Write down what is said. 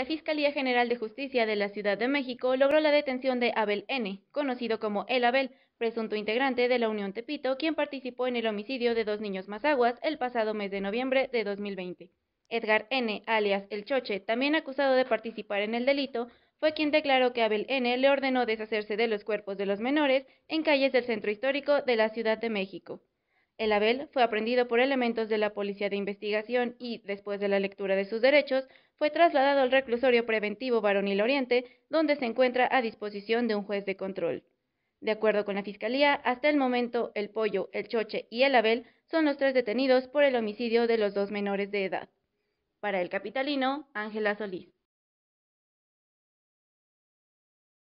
la Fiscalía General de Justicia de la Ciudad de México logró la detención de Abel N., conocido como El Abel, presunto integrante de la Unión Tepito, quien participó en el homicidio de dos niños mazaguas el pasado mes de noviembre de 2020. Edgar N., alias El Choche, también acusado de participar en el delito, fue quien declaró que Abel N. le ordenó deshacerse de los cuerpos de los menores en calles del centro histórico de la Ciudad de México. El Abel fue aprendido por elementos de la Policía de Investigación y, después de la lectura de sus derechos, fue trasladado al reclusorio preventivo Varonil Oriente, donde se encuentra a disposición de un juez de control. De acuerdo con la Fiscalía, hasta el momento el Pollo, el Choche y el Abel son los tres detenidos por el homicidio de los dos menores de edad. Para el capitalino, Ángela Solís.